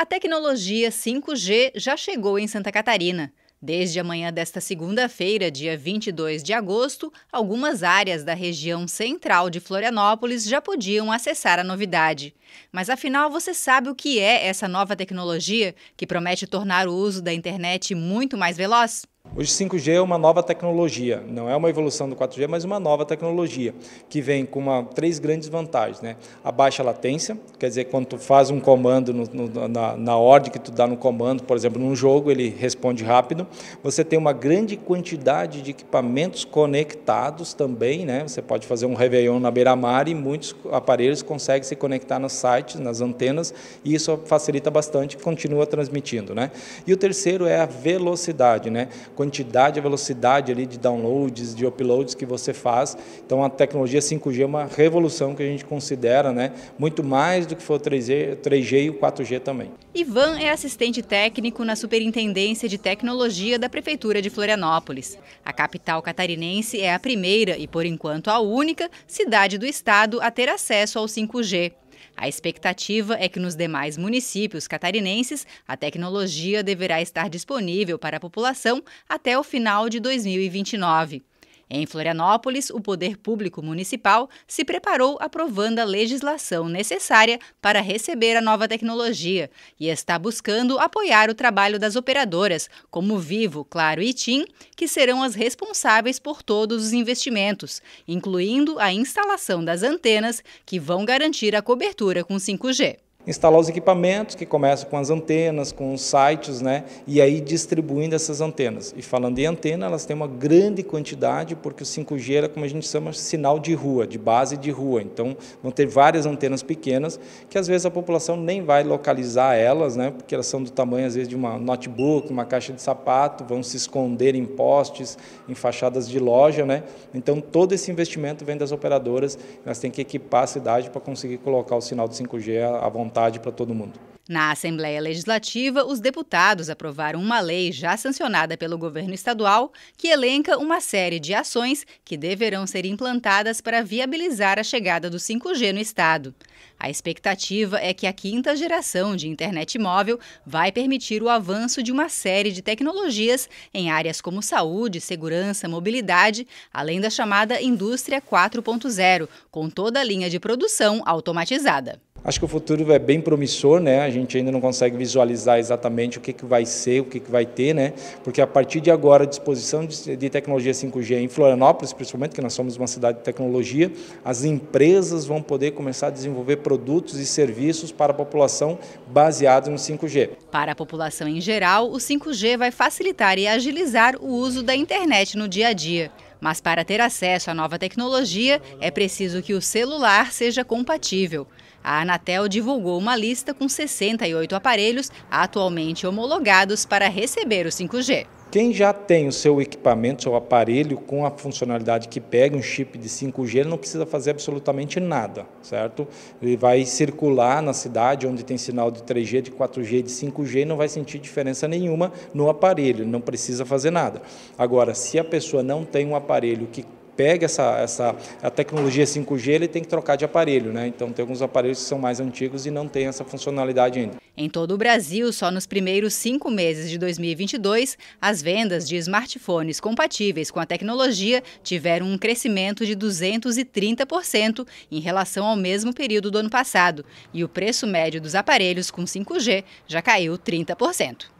A tecnologia 5G já chegou em Santa Catarina. Desde a manhã desta segunda-feira, dia 22 de agosto, algumas áreas da região central de Florianópolis já podiam acessar a novidade. Mas afinal, você sabe o que é essa nova tecnologia que promete tornar o uso da internet muito mais veloz? Hoje, 5G é uma nova tecnologia, não é uma evolução do 4G, mas uma nova tecnologia, que vem com uma, três grandes vantagens. Né? A baixa latência, quer dizer, quando tu faz um comando, no, no, na, na, ordem que tu dá no comando, por exemplo, num jogo, ele responde rápido. Você tem uma grande quantidade de equipamentos conectados também, né? você pode fazer um Réveillon na beira-mar e muitos aparelhos conseguem se conectar nos sites, nas antenas, e isso facilita bastante, continua transmitindo. Né? E o terceiro é a velocidade, né? quantidade, a velocidade ali de downloads, de uploads que você faz. Então, a tecnologia 5G é uma revolução que a gente considera, né? Muito mais do que for 3G, 3G e o 4G também. Ivan é assistente técnico na Superintendência de Tecnologia da Prefeitura de Florianópolis. A capital catarinense é a primeira e, por enquanto, a única cidade do estado a ter acesso ao 5G. A expectativa é que nos demais municípios catarinenses a tecnologia deverá estar disponível para a população até o final de 2029. Em Florianópolis, o Poder Público Municipal se preparou aprovando a legislação necessária para receber a nova tecnologia e está buscando apoiar o trabalho das operadoras, como Vivo, Claro e TIM, que serão as responsáveis por todos os investimentos, incluindo a instalação das antenas que vão garantir a cobertura com 5G instalar os equipamentos, que começam com as antenas, com os sites, né? e aí distribuindo essas antenas. E falando em antena, elas têm uma grande quantidade, porque o 5G era, como a gente chama, sinal de rua, de base de rua. Então, vão ter várias antenas pequenas, que às vezes a população nem vai localizar elas, né? porque elas são do tamanho, às vezes, de uma notebook, uma caixa de sapato, vão se esconder em postes, em fachadas de loja. Né? Então, todo esse investimento vem das operadoras, elas têm que equipar a cidade para conseguir colocar o sinal de 5G à vontade vontade para todo mundo. Na Assembleia Legislativa, os deputados aprovaram uma lei já sancionada pelo governo estadual que elenca uma série de ações que deverão ser implantadas para viabilizar a chegada do 5G no estado. A expectativa é que a quinta geração de internet móvel vai permitir o avanço de uma série de tecnologias em áreas como saúde, segurança, mobilidade, além da chamada indústria 4.0, com toda a linha de produção automatizada. Acho que o futuro é bem promissor, né? A gente ainda não consegue visualizar exatamente o que, que vai ser, o que, que vai ter, né? Porque a partir de agora, a disposição de, de tecnologia 5G em Florianópolis, principalmente, que nós somos uma cidade de tecnologia, as empresas vão poder começar a desenvolver produtos e serviços para a população baseados no 5G. Para a população em geral, o 5G vai facilitar e agilizar o uso da internet no dia a dia. Mas para ter acesso à nova tecnologia, é preciso que o celular seja compatível. A Anatel divulgou uma lista com 68 aparelhos atualmente homologados para receber o 5G. Quem já tem o seu equipamento, seu aparelho com a funcionalidade que pega um chip de 5G, ele não precisa fazer absolutamente nada, certo? Ele vai circular na cidade onde tem sinal de 3G, de 4G, de 5G e não vai sentir diferença nenhuma no aparelho, não precisa fazer nada. Agora, se a pessoa não tem um aparelho que pegue essa, essa a tecnologia 5G, ele tem que trocar de aparelho, né? Então tem alguns aparelhos que são mais antigos e não tem essa funcionalidade ainda. Em todo o Brasil, só nos primeiros cinco meses de 2022, as vendas de smartphones compatíveis com a tecnologia tiveram um crescimento de 230% em relação ao mesmo período do ano passado, e o preço médio dos aparelhos com 5G já caiu 30%.